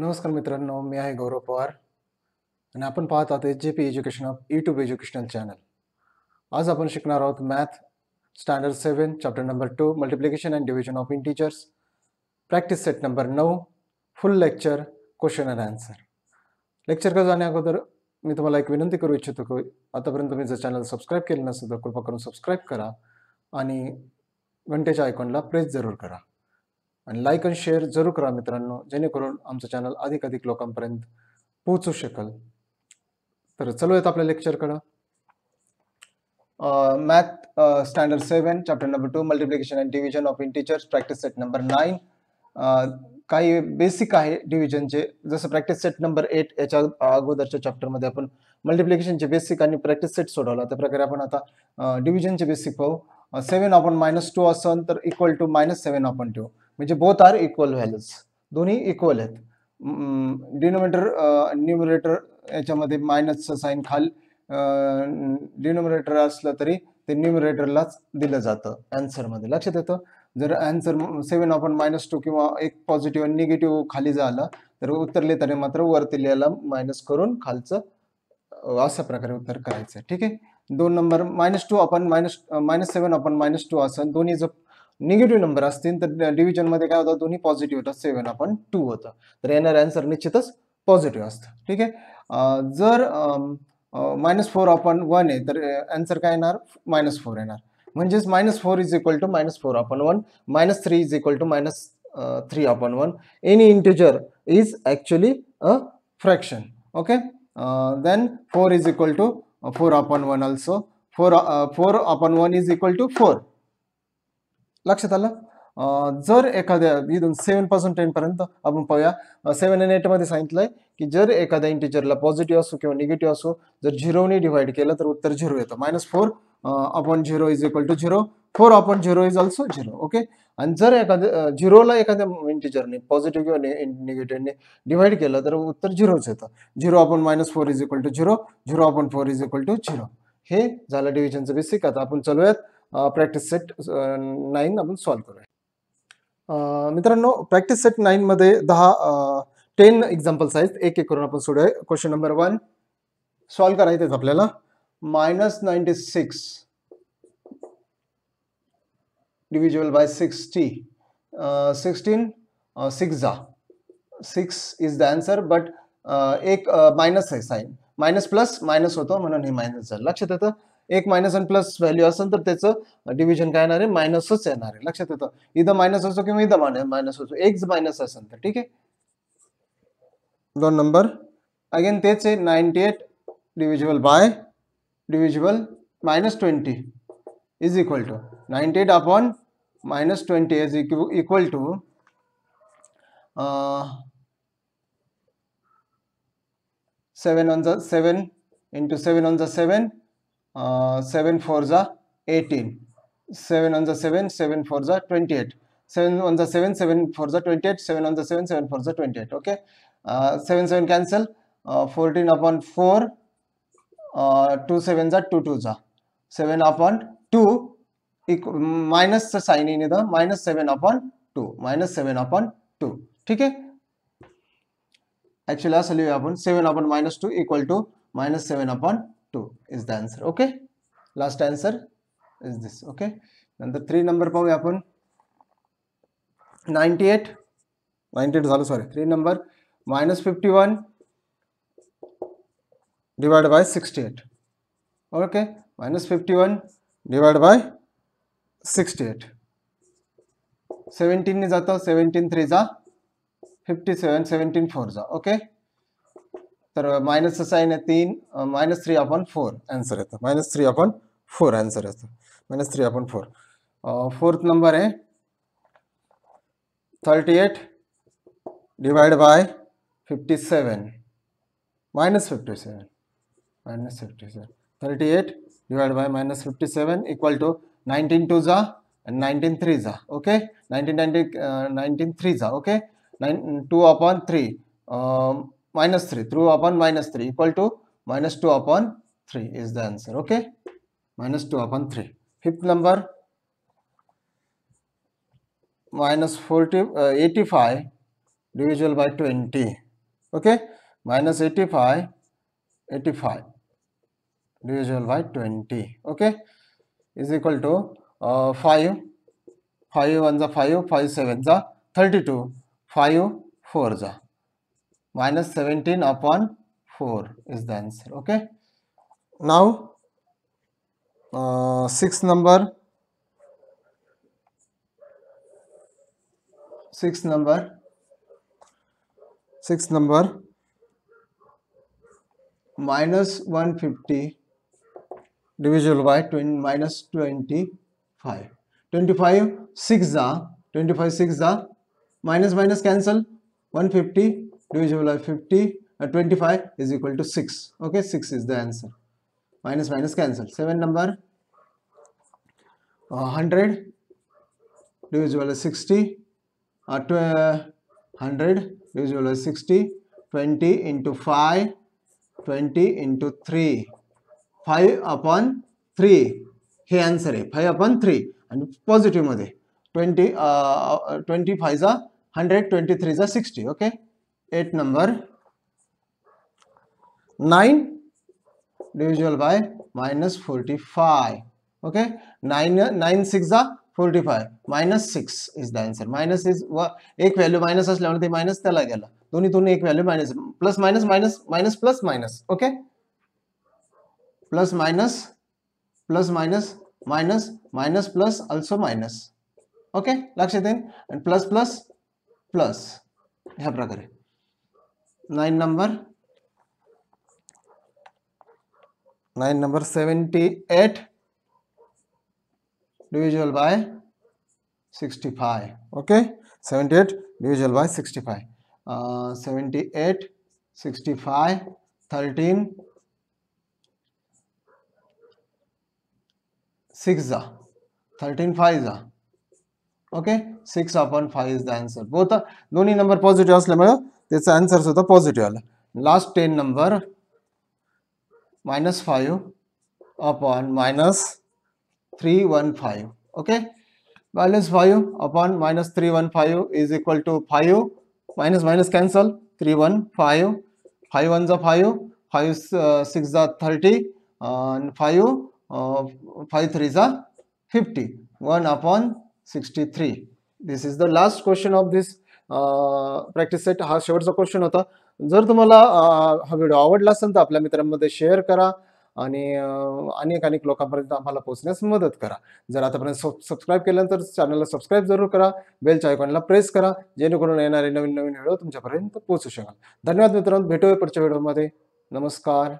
नमस्कार मित्रांनो मी आहे गौरव पवार आणि आपण पाहत आहोत H J P education of YouTube educational channel आज आपण शिकणार आहोत math standard seven chapter number two multiplication and division of integers practice set number नऊ full lecture question and answer लेक्चरकडे जाण्या अगोदर मी तुम्हाला एक विनंती करू इच्छितो की आतापर्यंत तुम्ही जर चॅनल सबस्क्राईब केलं नसेल तर कृपा करून सबस्क्राईब करा आणि घंटेच्या आयकॉनला प्रेस जरूर करा आणि लाईक आणि शेअर जरूर करा मित्रांनो जेणेकरून आमचं चॅनल अधिक अधिक लोकांपर्यंत पोहोचू शकेल तर येत आपल्या लेक्चरकडं math standard seven chapter number two multiplication and division of integers practice set number nine काही बेसिक आहे डिव्हिजनचे जसं प्रॅक्टिस सेट नंबर एट याच्या अगोदरच्या चॅप्टरमध्ये आपण मल्टिप्लिकेशनचे बेसिक आणि प्रॅक्टिस सेट सोडवला त्या प्रकारे आपण आता डिव्हिजनचे बेसिक पाहू सेवन अपॉन मायनस टू असन तर इक्वल टू मायनस सेवन आपण टू म्हणजे बोथ आर इक्वल व्हॅल्यूज दोन्ही इक्वल आहेत डिनोमिनेटर न्यूमरेटर याच्यामध्ये मायनसचं साईन खाल डिनोमिनेटर असलं तरी ते न्यूमरेटरलाच दिलं जातं अँसरमध्ये लक्षात येतं जर अँसर सेवन आपण मायनस टू किंवा एक पॉझिटिव्ह आणि निगेटिव्ह खाली झाला तर उत्तर तरी मात्र वरती लिहायला मायनस करून खालचं अशा प्रकारे उत्तर करायचं ठीक आहे दोन नंबर मायनस टू आपण मायनस मायनस सेवन आपण मायनस टू असं दोन्ही जर निगेटिव नंबर असतील डिविजन मे क्या होता दोनों पॉजिटिव होता सेवन अपन टू होता तर अं, येणारं अँसर निश्चितच पॉझिटिव्ह असतं ठीक है अं, जर माइनस फोर अपन वन है तो एन्सर का माइनस फोर येणार म्हणजेच four is equal to minus four upon one minus three is equal to minus three upon one any integer is actually a fraction okay then four is equal to four upon one also four four upon one is equal to four लक्षात आलं जर एखाद्या इथून सेवनपासून टेनपर्यंत आपण पाहूया seven आणि एटमध्ये सांगितलं आहे की जर एखाद्या इंटिजरला पॉझिटिव्ह असो किंवा निगेटिव्ह असो जर झिरोने डिव्हाइड केलं तर उत्तर झिरो येतं minus four upon zero is equal to zero four upon zero is also zero okay आणि जर एखाद्या झिरोला एखाद्या इंटिजरने पॉझिटिव्ह किंवा निगेटिव्हने डिव्हाइड केलं तर उत्तर झिरोच येतं zero upon minus four is equal to zero zero upon four is equal to zero हे झालं डिव्हिजनचं बेसिक आता आपण चालूयात प्रॅक्टिस सेट नाईन आपण सॉल्व्ह करूया मित्रांनो प्रॅक्टिस सेट नाईनमध्ये दहा टेन एक्झाम्पल्स आहेत एक एक करून आपण सोडूया क्वेश्चन नंबर वन सॉल्व्ह करायचे आपल्याला minus ninety six divisible by sixty sixteen six जा six is the answer but एक मायनस आहे साईन मायनस प्लस मायनस होतो म्हणून हे मायनस झालं लक्षात येतं एक मायनस एन प्लस व्हॅल्यू असेल तर त्याचं डिव्हिजन माइनस येणार आहे मायनसच येणार आहे लक्षात येतं इथं मायनस ठीक आहे दोन नंबर अगेन तेच आहे ninety eight divisible by divisible minus twenty is equal to ninety eight upon minus twenty is equal to seven on जा इंटू सेवन ऑन जा सेवन फोर ज़ा एटीन सेवन वन ज़ा seven seven four ज़ा twenty eight seven one ज़ा seven seven four ज़ा twenty eight seven one ज़ा seven seven four ज़ा twenty eight okay seven seven cancel fourteen upon four two seven ज़ा to two ज़ा seven upon two minus sign इन इधर minus seven upon two minus seven upon two ठीक है actually असली seven upon minus two equal to minus seven upon two is the answer okay last answer is this okay नंतर three number पाहूया आपण ninety eight ninety eight झालं sorry three number minus fifty one divide by sixty eight okay minus fifty one divide by sixty eight सेवन्टीनने जातं seventeen three जा fifty seven seventeen four जा okay तर मायनसचं sign है तीन minus three upon four answer येतं minus three upon four answer येतं minus three upon four fourth number है thirty eight divide by fifty seven minus fifty seven minus fifty seven thirty eight divide by minus fifty seven equal to nineteen two जा and nineteen three जा okay nineteen ninety nineteen three जा okay nine to upon three minus 3 through upon minus 3 equal to minus 2 upon 3 is the answer okay minus 2 upon 3 fifth number minus 40 uh, 85 divisible by 20 okay minus 85 85 divisible by 20 okay is equal to uh, 5 5 1 the 5 5 7 the 32 5 4 the minus 17 upon 4 is the answer okay now uh, six number six number six number minus 150 divisible by 20 minus 25 25 6 are 25 6 are minus minus cancel 150 divisible by 50 uh, 25 is equal to 6 okay 6 is the answer minus minus cancel 7 number uh, 100 divisible by 60 uh, to, uh, 100 divisible by 60 20 into 5 20 into 3 5 upon 3 हे answer आहे five upon three आणि पॉझिटिव्हमध्ये twenty twenty फायचा hundred twenty three is a sixty. Okay. Eight number nine divisible by minus forty five okay nine nine six जा forty five minus six is the answer minus is व एक value minus असल्यामुळे minus तला त्याला दोनों दोनों एक value minus plus minus minus minus plus minus okay plus minus plus minus minus minus plus also minus okay लक्ष्य येईल एंड प्लस प्लस प्लस हा प्रकार nine number nine number seventy eight divisible by sixty five okay seventy eight divisible by sixty five seventy eight sixty five thirteen six जा thirteen five जा okay six upon five is the answer both दोनों number positive आसले असल्यामुळं त्याचा answer सुद्धा positive आला last ten number minus five upon minus three one five okay balance 5 upon minus 315 is equal to 5 minus minus cancel 315 5 ones are 5 5 is, uh, 6 are 30 uh, and 5 uh, 5 3s are 50 1 upon 63 this is the last question of this practice set हा शेवटचा question होता जर तुम्हाला हा video आवडला असेल तर आपल्या मित्रांमध्ये शेअर करा आणि अनेक अनेक लोकांपर्यंत आम्हाला पोहोचण्यास मदत करा जर आतापर्यंत सब सबस्क्राईब केल्यानंतर चॅनलला सबस्क्राईब जरूर करा बेलच्या आयकॉनला प्रेस करा जेणेकरून येणारे नवीन नवीन व्हिडिओ तुमच्यापर्यंत पोहोचू शकाल धन्यवाद मित्रांनो भेटूया पुढच्या व्हिडिओमध्ये नमस्कार